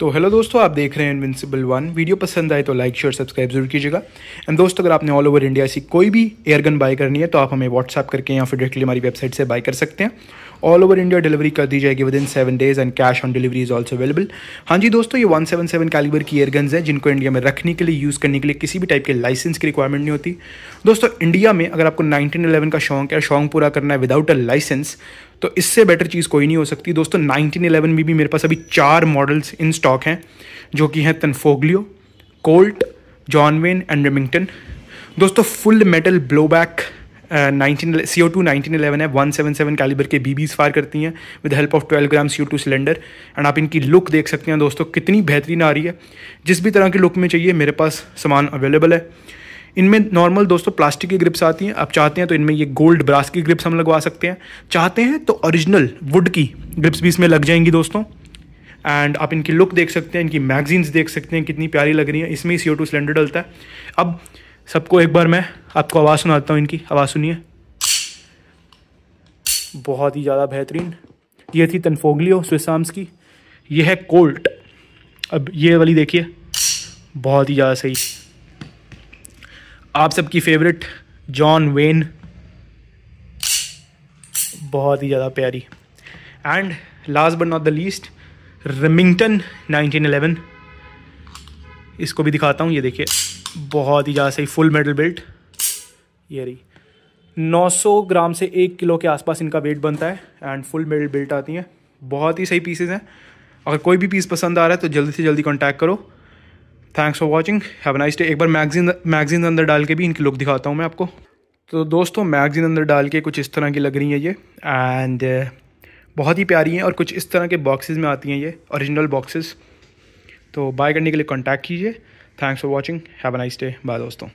तो हेलो दोस्तों आप देख रहे हैं इनविंसिबल वन वीडियो पसंद आए तो लाइक शेयर सब्सक्राइब जरूर कीजिएगा एंड दोस्तों अगर आपने ऑल ओवर इंडिया से कोई भी एयर गन बाय करनी है तो आप हमें व्हाट्सअप करके या फिर डायरेक्टली हमारी वेबसाइट से बाय कर सकते हैं ऑल ओवर इंडिया डिलीवरी कर दी जाएगी within seven days and cash on delivery is also available हाँ जी दोस्तों ये 177 कैलिबर की एयरगन्स हैं जिनको इंडिया में रखने के लिए यूज़ करने के लिए किसी भी टाइप के लाइसेंस की रिक्वायरमेंट नहीं होती दोस्तों इंडिया में अगर आपको नाइनटीन इलेवन का शौक है शौक पूरा करना है विदाउट अ लाइसेंस तो इससे बेटर चीज़ कोई नहीं हो सकती दोस्तों नाइनटीन इलेवन में भी मेरे पास अभी चार मॉडल्स इन स्टॉक हैं जो कि हैं Tanfoglio Colt John Wayne and Remington दोस्तों full metal blowback nineteen C O two nineteen eleven है वन सेवन सेवन कैलिबर के बीबीज फायर करती हैं with help of twelve gram C O two cylinder and आप इनकी लुक देख सकते हैं दोस्तों कितनी बेहतरीन आ रही है जिस भी तरह की लुक में चाहिए मेरे पास सामान अवेलेबल है इनमें नॉर्मल दोस्तों प्लास्टिक की ग्रिप्स आती हैं आप चाहते हैं तो इनमें ये गोल्ड ब्रास की ग्रिप्स हम लगवा सकते हैं चाहते हैं तो ओरिजिनल वुड की ग्रिप्स भी इसमें लग जाएंगी दोस्तों एंड आप इनकी लुक देख सकते हैं इनकी मैगजीन्स देख सकते हैं कितनी प्यारी लग रही हैं इसमें ही सी सिलेंडर डलता है अब सबको एक बार मैं आपको आवाज़ सुनाता हूँ इनकी आवाज़ सुनिए बहुत ही ज़्यादा बेहतरीन ये थी तनफोगलियो स्विस्म्स की ये है कोल्ट अब ये वाली देखिए बहुत ही ज़्यादा सही आप सबकी फेवरेट जॉन वेन बहुत ही ज़्यादा प्यारी and last but not the least Remington 1911 इसको भी दिखाता हूँ ये देखिए बहुत ही ज़्यादा सही फुल मेडल बेल्ट ये रही 900 ग्राम से एक किलो के आसपास इनका वेट बनता है एंड फुल मेडल बेल्ट आती हैं बहुत ही सही पीसेज हैं अगर कोई भी पीस पसंद आ रहा है तो जल्दी से जल्दी कॉन्टैक्ट करो thanks for watching have nice day एक बार मैगजीन मैगजीन अंदर डाल के भी इनकी लुक दिखाता हूँ मैं आपको तो दोस्तों मैगजीन अंदर डाल के कुछ इस तरह की लग रही हैं ये एंड बहुत ही प्यारी हैं और कुछ इस तरह के बॉक्सेस में आती हैं ये ओरिजिनल बॉक्सेस तो बाय करने के लिए कांटेक्ट कीजिए Thanks for watching. Have a nice day. Bye, guys.